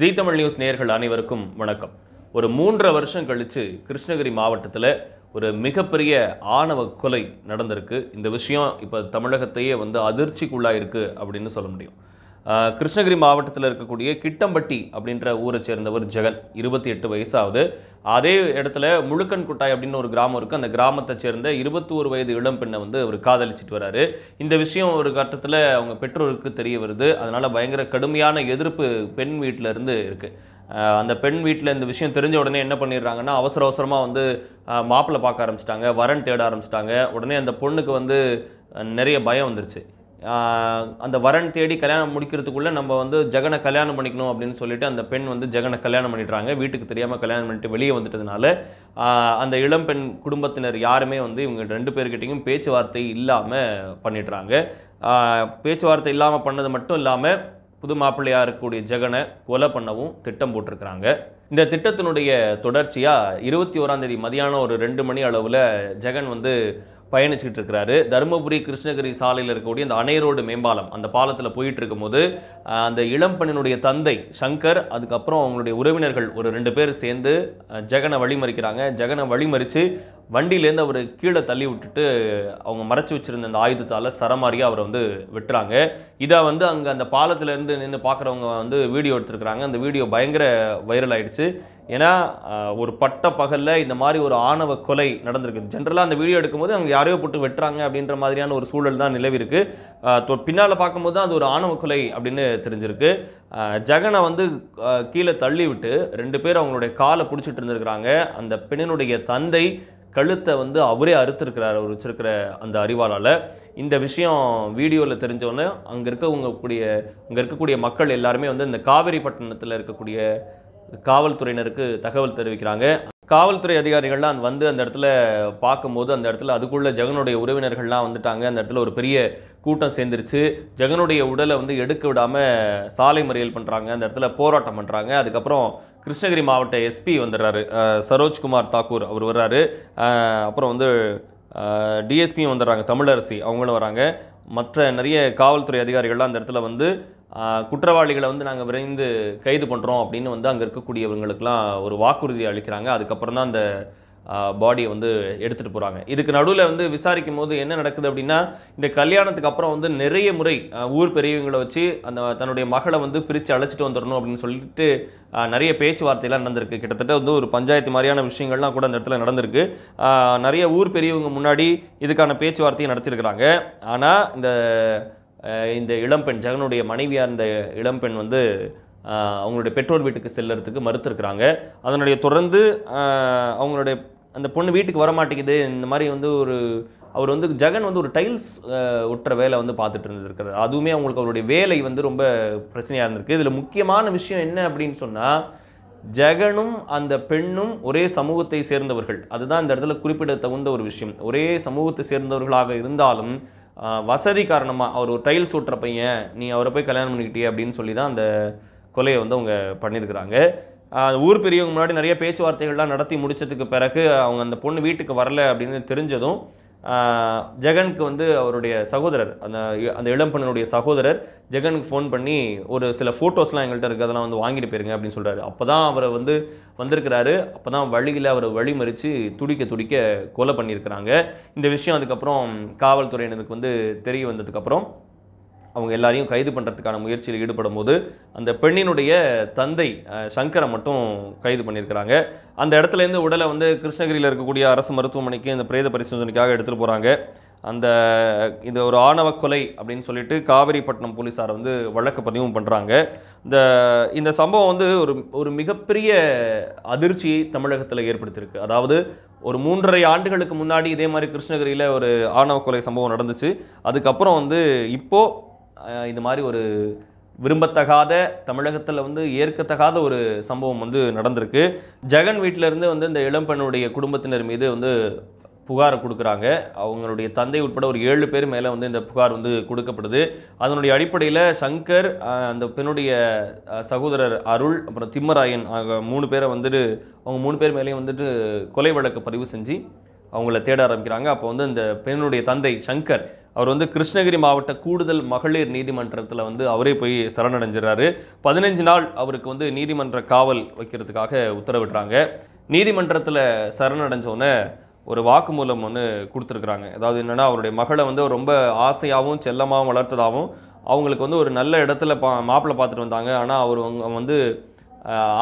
G Tamil news நேர்கள் அனைவருக்கும் வணக்கம் ஒரு மூன்று வருஷம் கழித்து கிருஷ்ணகிரி மாவட்டத்தில் ஒரு மிகப்பெரிய ஆணவ கொலை நடந்திருக்கு இந்த விஷயம் இப்போ தமிழகத்தையே வந்து அதிர்ச்சிக்குள்ளாயிருக்கு அப்படின்னு சொல்ல முடியும் கிருஷ்ணகிரி மாவட்டத்தில் இருக்கக்கூடிய கிட்டம்பட்டி அப்படின்ற ஊரை சேர்ந்தவர் ஜெகன் இருபத்தி எட்டு வயசாவது அதே இடத்துல முழுக்கன் குட்டாய் அப்படின்னு ஒரு கிராமம் இருக்குது அந்த கிராமத்தை சேர்ந்த இருபத்தி ஒரு வயது இளம் பெண்ணை வந்து அவர் காதலிச்சிட்டு வராரு இந்த விஷயம் ஒரு கட்டத்தில் அவங்க பெற்றோருக்கு தெரிய வருது அதனால் பயங்கர கடுமையான எதிர்ப்பு பெண் இருந்து இருக்குது அந்த பெண் வீட்டில் இந்த விஷயம் தெரிஞ்ச உடனே என்ன பண்ணிடுறாங்கன்னா அவசர அவசரமாக வந்து மாப்பிள்ளை பார்க்க ஆரம்பிச்சிட்டாங்க வரன் தேட ஆரம்பிச்சிட்டாங்க உடனே அந்த பொண்ணுக்கு வந்து நிறைய பயம் வந்துருச்சு அந்த வரன் தேடி கல்யாணம் முடிக்கிறதுக்குள்ளே நம்ம வந்து ஜெகனை கல்யாணம் பண்ணிக்கணும் அப்படின்னு சொல்லிட்டு அந்த பெண் வந்து ஜெகனை கல்யாணம் பண்ணிடுறாங்க வீட்டுக்கு தெரியாமல் கல்யாணம் பண்ணிட்டு வெளியே வந்துட்டதுனால அந்த இளம் பெண் குடும்பத்தினர் யாருமே வந்து இவங்க ரெண்டு பேர்கிட்டையும் பேச்சுவார்த்தை இல்லாமல் பண்ணிடுறாங்க பேச்சுவார்த்தை இல்லாமல் பண்ணது மட்டும் இல்லாமல் புது மாப்பிள்ளையாக இருக்கக்கூடிய ஜெகனை கொலை பண்ணவும் திட்டம் போட்டிருக்கிறாங்க இந்த திட்டத்தினுடைய தொடர்ச்சியாக இருபத்தி ஓராந்தேதி மதியானம் ஒரு ரெண்டு மணி அளவில் ஜெகன் வந்து பயணிச்சுட்டு இருக்கிறாரு தருமபுரி கிருஷ்ணகிரி சாலையில் இருக்கக்கூடிய அந்த அணையரோடு மேம்பாலம் அந்த பாலத்தில் போயிட்டு இருக்கும்போது அந்த இளம்பெண்ணினுடைய தந்தை சங்கர் அதுக்கப்புறம் அவங்களுடைய உறவினர்கள் ஒரு ரெண்டு பேர் சேர்ந்து ஜெகனை வழிமறிக்கிறாங்க ஜெகனை வழிமறித்து வண்டியிலேருந்து அவர் கீழே தள்ளி விட்டுட்டு அவங்க மறைச்சி வச்சுருந்த அந்த ஆயுதத்தால் சரமாரியாக அவரை வந்து விட்டுறாங்க இதை வந்து அங்கே அந்த பாலத்திலேருந்து நின்று பார்க்குறவங்க வந்து வீடியோ எடுத்துருக்குறாங்க அந்த வீடியோ பயங்கர வைரல் ஆகிடுச்சு ஏன்னா ஒரு பட்ட பகலில் இந்த மாதிரி ஒரு ஆணவ கொலை நடந்திருக்கு ஜென்ரலாக அந்த வீடியோ எடுக்கும்போது அவங்க யாரையோ போட்டு வெட்டுறாங்க அப்படின்ற மாதிரியான ஒரு சூழல் தான் நிலவி இருக்குது பின்னால் பார்க்கும்போது தான் அது ஒரு ஆணவ கொலை அப்படின்னு தெரிஞ்சிருக்கு ஜெகனை வந்து கீழே தள்ளி விட்டு ரெண்டு பேர் அவங்களுடைய காலை பிடிச்சிட்டு இருந்திருக்கிறாங்க அந்த பெண்ணினுடைய தந்தை கழுத்தை வந்து அவரே அறுத்துருக்கிறார் அவர் வச்சிருக்கிற அந்த அறிவாளால் இந்த விஷயம் வீடியோவில் தெரிஞ்சோன்னே அங்கே இருக்கவங்க கூடிய அங்கே இருக்கக்கூடிய மக்கள் எல்லாருமே வந்து இந்த காவேரி பட்டணத்தில் இருக்கக்கூடிய காவல்துறையினருக்கு தகவல் தெரிவிக்கிறாங்க காவல்துறை அதிகாரிகள்லாம் வந்து அந்த இடத்துல பார்க்கும்போது அந்த இடத்துல அதுக்குள்ளே ஜெகனுடைய உறவினர்கள்லாம் வந்துட்டாங்க அந்த இடத்துல ஒரு பெரிய கூட்டம் சேர்ந்துருச்சு ஜெகனுடைய உடலை வந்து எடுக்க விடாமல் சாலை மறியல் பண்ணுறாங்க அந்த இடத்துல போராட்டம் பண்ணுறாங்க அதுக்கப்புறம் கிருஷ்ணகிரி மாவட்ட எஸ்பி வந்துடுறாரு சரோஜ்குமார் தாக்கூர் அவர் வர்றாரு அப்புறம் வந்து டிஎஸ்பியும் வந்துடுறாங்க தமிழரசி அவங்களும் வராங்க மற்ற நிறைய காவல்துறை அதிகாரிகள்லாம் அந்த இடத்துல வந்து குற்றவாளிகளை வந்து நாங்கள் விரைந்து கைது பண்ணுறோம் அப்படின்னு வந்து அங்கே இருக்கக்கூடியவங்களுக்கெல்லாம் ஒரு வாக்குறுதி அளிக்கிறாங்க அதுக்கப்புறம் தான் அந்த பாடியை வந்து எடுத்துகிட்டு போகிறாங்க இதுக்கு நடுவில் வந்து விசாரிக்கும் போது என்ன நடக்குது அப்படின்னா இந்த கல்யாணத்துக்கு அப்புறம் வந்து நிறைய முறை ஊர் பெரியவங்களை வச்சு அந்த தன்னுடைய மகளை வந்து பிரித்து அழைச்சிட்டு வந்துடணும் அப்படின்னு சொல்லிட்டு நிறைய பேச்சுவார்த்தையெல்லாம் நடந்திருக்கு கிட்டத்தட்ட வந்து ஒரு பஞ்சாயத்து மாதிரியான விஷயங்கள்லாம் கூட அந்த இடத்துல நடந்திருக்கு நிறைய ஊர் பெரியவங்க முன்னாடி இதுக்கான பேச்சுவார்த்தையும் நடத்தியிருக்கிறாங்க ஆனால் இந்த இந்த இளம்பெண் ஜெகனுடைய மனைவியாக இருந்த இளம்பெண் வந்து அவங்களுடைய பெற்றோர் வீட்டுக்கு செல்லறதுக்கு மறுத்துருக்குறாங்க அதனுடைய தொடர்ந்து அவங்களுடைய அந்த பொண்ணு வீட்டுக்கு வரமாட்டேங்குது இந்த மாதிரி வந்து ஒரு அவர் வந்து ஜெகன் வந்து ஒரு டைல்ஸ் ஒட்டுற வேலை வந்து பார்த்துட்டு இருந்திருக்காரு அதுவுமே அவங்களுக்கு அவருடைய வேலை வந்து ரொம்ப பிரச்சனையாக இருந்திருக்கு இதில் முக்கியமான விஷயம் என்ன அப்படின்னு சொன்னால் ஜெகனும் அந்த பெண்ணும் ஒரே சமூகத்தை சேர்ந்தவர்கள் அதுதான் இந்த இடத்துல குறிப்பிட தகுந்த ஒரு விஷயம் ஒரே சமூகத்தை சேர்ந்தவர்களாக இருந்தாலும் வசதி காரணமாக அவர் ஒரு டைல்ஸ் ஒட்டுற பையன் நீ அவரை போய் கல்யாணம் பண்ணிக்கிட்டே அப்படின்னு சொல்லி தான் அந்த கொலையை வந்து அவங்க பண்ணியிருக்கிறாங்க ஊர் பெரியவங்க முன்னாடி நிறைய பேச்சுவார்த்தைகள்லாம் நடத்தி முடித்ததுக்கு பிறகு அவங்க அந்த பொண்ணு வீட்டுக்கு வரல அப்படின்னு தெரிஞ்சதும் ஜெகனுக்கு வந்து அவருடைய சகோதரர் அந்த அந்த இளம்பெண்ணனுடைய சகோதரர் ஜெகனுக்கு ஃபோன் பண்ணி ஒரு சில ஃபோட்டோஸ்லாம் எங்கள்கிட்ட இருக்குது அதெல்லாம் வந்து வாங்கிட்டு போயிருங்க அப்படின்னு சொல்கிறாரு அப்போ தான் அவரை வந்து வந்திருக்கிறாரு அப்போ தான் வழியில் அவர் வழிமறித்து துடிக்க துடிக்க கொலை பண்ணியிருக்கிறாங்க இந்த விஷயம் அதுக்கப்புறம் காவல்துறையினருக்கு வந்து தெரிய வந்ததுக்கப்புறம் அவங்க எல்லாரையும் கைது பண்ணுறதுக்கான முயற்சியில் ஈடுபடும் போது அந்த பெண்ணினுடைய தந்தை சங்கரை மட்டும் கைது பண்ணியிருக்கிறாங்க அந்த இடத்துலேருந்து உடலை வந்து கிருஷ்ணகிரியில் இருக்கக்கூடிய அரசு மருத்துவமனைக்கு இந்த பிரேத பரிசோதனைக்காக எடுத்துகிட்டு போகிறாங்க அந்த இந்த ஒரு ஆணவ கொலை அப்படின்னு சொல்லிட்டு காவிரிப்பட்டினம் போலீஸார் வந்து வழக்கு பதிவும் பண்ணுறாங்க இந்த இந்த சம்பவம் வந்து ஒரு ஒரு மிகப்பெரிய அதிர்ச்சி தமிழகத்தில் ஏற்படுத்தியிருக்கு அதாவது ஒரு மூன்றரை ஆண்டுகளுக்கு முன்னாடி இதே மாதிரி கிருஷ்ணகிரியில் ஒரு ஆணவ கொலை சம்பவம் நடந்துச்சு அதுக்கப்புறம் வந்து இப்போது இது மாதிரி ஒரு விரும்பத்தகாத தமிழகத்தில் வந்து ஏற்கத்தகாத ஒரு சம்பவம் வந்து நடந்திருக்கு ஜெகன் வீட்டிலேருந்து வந்து இந்த இளம்பெண்ணுடைய குடும்பத்தினர் மீது வந்து புகார் கொடுக்குறாங்க அவங்களுடைய தந்தை உட்பட ஒரு ஏழு பேர் மேலே வந்து இந்த புகார் வந்து கொடுக்கப்படுது அதனுடைய அடிப்படையில் சங்கர் அந்த பெண்ணுடைய சகோதரர் அருள் அப்புறம் திம்மராயன் ஆக மூணு பேரை வந்துட்டு அவங்க மூணு பேர் மேலேயும் வந்துட்டு கொலை வழக்கு பதிவு செஞ்சு அவங்கள தேட ஆரம்பிக்கிறாங்க அப்போ வந்து இந்த பெண்ணுடைய தந்தை சங்கர் அவர் வந்து கிருஷ்ணகிரி மாவட்ட கூடுதல் மகளிர் நீதிமன்றத்தில் வந்து அவரே போய் சரணடைஞ்சிடறாரு பதினஞ்சு நாள் அவருக்கு வந்து நீதிமன்ற காவல் வைக்கிறதுக்காக உத்தரவிடுறாங்க நீதிமன்றத்தில் சரணடைஞ்சோன்னே ஒரு வாக்குமூலம் ஒன்று கொடுத்துருக்குறாங்க அதாவது என்னென்னா அவருடைய மகளை வந்து ரொம்ப ஆசையாகவும் செல்லமாகவும் வளர்த்ததாகவும் அவங்களுக்கு வந்து ஒரு நல்ல இடத்துல பா மாப்பிள்ளை பார்த்துட்டு வந்தாங்க ஆனால் அவர் அவங்க வந்து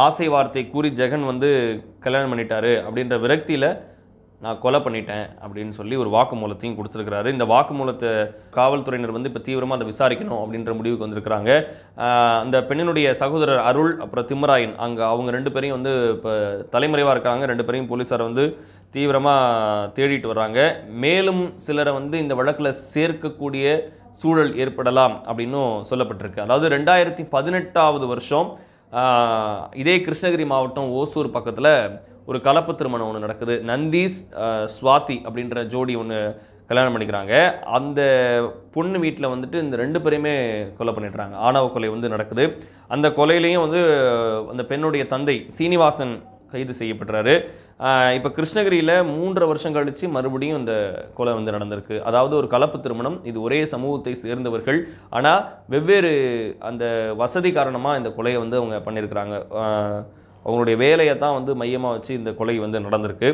ஆசை வார்த்தை கூறி ஜெகன் வந்து கல்யாணம் பண்ணிட்டாரு அப்படின்ற விரக்தியில் நான் கொலை பண்ணிட்டேன் அப்படின்னு சொல்லி ஒரு வாக்குமூலத்தையும் கொடுத்துருக்கிறாரு இந்த வாக்குமூலத்தை காவல்துறையினர் வந்து இப்போ தீவிரமாக அதை விசாரிக்கணும் அப்படின்ற முடிவுக்கு வந்திருக்கிறாங்க அந்த பெண்ணினுடைய சகோதரர் அருள் அப்புறம் திம்மராயன் அங்கே அவங்க ரெண்டு பேரையும் வந்து இப்போ தலைமறைவாக இருக்காங்க ரெண்டு பேரையும் போலீஸாரை வந்து தீவிரமாக தேடிட்டு வர்றாங்க மேலும் சிலரை வந்து இந்த வழக்கில் சேர்க்கக்கூடிய சூழல் ஏற்படலாம் அப்படின்னும் சொல்லப்பட்டிருக்கு அதாவது ரெண்டாயிரத்தி பதினெட்டாவது வருஷம் இதே கிருஷ்ணகிரி மாவட்டம் ஓசூர் பக்கத்தில் ஒரு கலப்பு திருமணம் ஒன்று நடக்குது நந்தீஸ் சுவாதி அப்படின்ற ஜோடி ஒன்று கல்யாணம் பண்ணிக்கிறாங்க அந்த பொண்ணு வீட்டில் வந்துட்டு இந்த ரெண்டு பேருமே கொலை பண்ணிடுறாங்க ஆணவ கொலை வந்து நடக்குது அந்த கொலையிலையும் வந்து அந்த பெண்ணுடைய தந்தை சீனிவாசன் கைது செய்யப்படுறாரு இப்போ கிருஷ்ணகிரியில் மூன்று வருஷம் கழித்து மறுபடியும் இந்த கொலை வந்து நடந்திருக்கு அதாவது ஒரு கலப்பு திருமணம் இது ஒரே சமூகத்தை சேர்ந்தவர்கள் ஆனால் வெவ்வேறு அந்த வசதி காரணமாக இந்த கொலையை வந்து அவங்க பண்ணியிருக்கிறாங்க அவங்களுடைய வேலையை தான் வந்து மையமாக வச்சு இந்த கொலை வந்து நடந்திருக்கு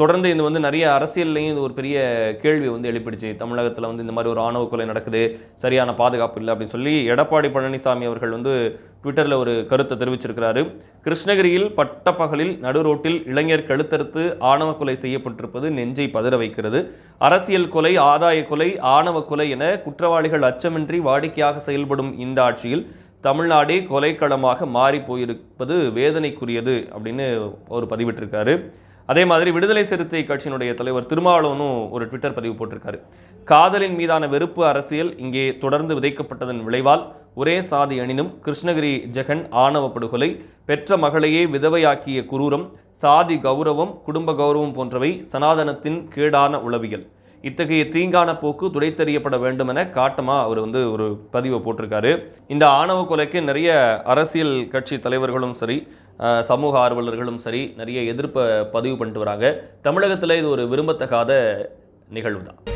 தொடர்ந்து இது வந்து நிறைய அரசியல்லையும் இது ஒரு பெரிய கேள்வி வந்து எழுப்பிடுச்சு தமிழகத்தில் வந்து இந்த மாதிரி ஒரு ஆணவ கொலை நடக்குது சரியான பாதுகாப்பு இல்லை அப்படின்னு சொல்லி எடப்பாடி பழனிசாமி அவர்கள் வந்து ட்விட்டரில் ஒரு கருத்தை தெரிவிச்சிருக்கிறாரு கிருஷ்ணகிரியில் பட்டப்பகலில் நடு ரோட்டில் இளைஞர் கழுத்தறுத்து ஆணவ கொலை செய்யப்பட்டிருப்பது நெஞ்சை பதற வைக்கிறது அரசியல் கொலை ஆதாய கொலை ஆணவ கொலை என குற்றவாளிகள் அச்சமின்றி வாடிக்கையாக செயல்படும் இந்த ஆட்சியில் தமிழ்நாடே கொலைக்களமாக மாறி போயிருப்பது வேதனைக்குரியது அப்படின்னு அவர் பதிவிட்டிருக்காரு அதே மாதிரி விடுதலை சிறுத்தை கட்சியினுடைய தலைவர் திருமாவளவனும் ஒரு ட்விட்டர் பதிவு போட்டிருக்காரு காதலின் மீதான வெறுப்பு அரசியல் இங்கே தொடர்ந்து விதைக்கப்பட்டதன் விளைவால் ஒரே சாதி அணினும் கிருஷ்ணகிரி ஜெகன் ஆணவ படுகொலை பெற்ற மகளையே விதவையாக்கிய குரூரம் சாதி கௌரவம் குடும்ப கௌரவம் போன்றவை சனாதனத்தின் கேடான உளவியல் இத்தகைய தீங்கான போக்கு துடைத்தறியப்பட வேண்டும் என காட்டமாக அவர் வந்து ஒரு பதிவை போட்டிருக்காரு இந்த ஆணவ கொலைக்கு நிறைய அரசியல் கட்சி தலைவர்களும் சரி சமூக ஆர்வலர்களும் சரி நிறைய எதிர்ப்பை பதிவு பண்ணிட்டு வராங்க தமிழகத்தில் இது ஒரு விரும்பத்தகாத நிகழ்வு தான்